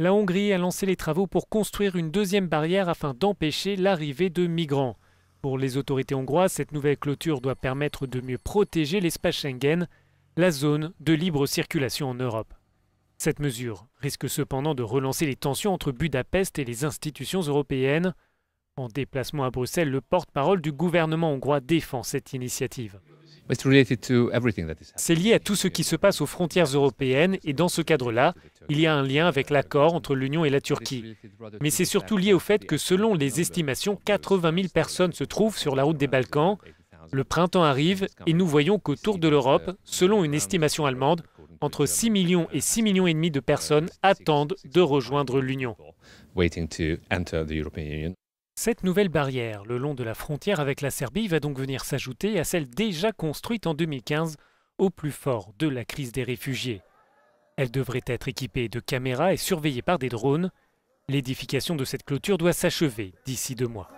La Hongrie a lancé les travaux pour construire une deuxième barrière afin d'empêcher l'arrivée de migrants. Pour les autorités hongroises, cette nouvelle clôture doit permettre de mieux protéger l'espace Schengen, la zone de libre circulation en Europe. Cette mesure risque cependant de relancer les tensions entre Budapest et les institutions européennes. En déplacement à Bruxelles, le porte-parole du gouvernement hongrois défend cette initiative. C'est lié à tout ce qui se passe aux frontières européennes et dans ce cadre-là, il y a un lien avec l'accord entre l'Union et la Turquie. Mais c'est surtout lié au fait que selon les estimations, 80 000 personnes se trouvent sur la route des Balkans. Le printemps arrive et nous voyons qu'autour de l'Europe, selon une estimation allemande, entre 6 millions et 6 millions et demi de personnes attendent de rejoindre l'Union. Cette nouvelle barrière, le long de la frontière avec la Serbie, va donc venir s'ajouter à celle déjà construite en 2015 au plus fort de la crise des réfugiés. Elle devrait être équipée de caméras et surveillée par des drones. L'édification de cette clôture doit s'achever d'ici deux mois.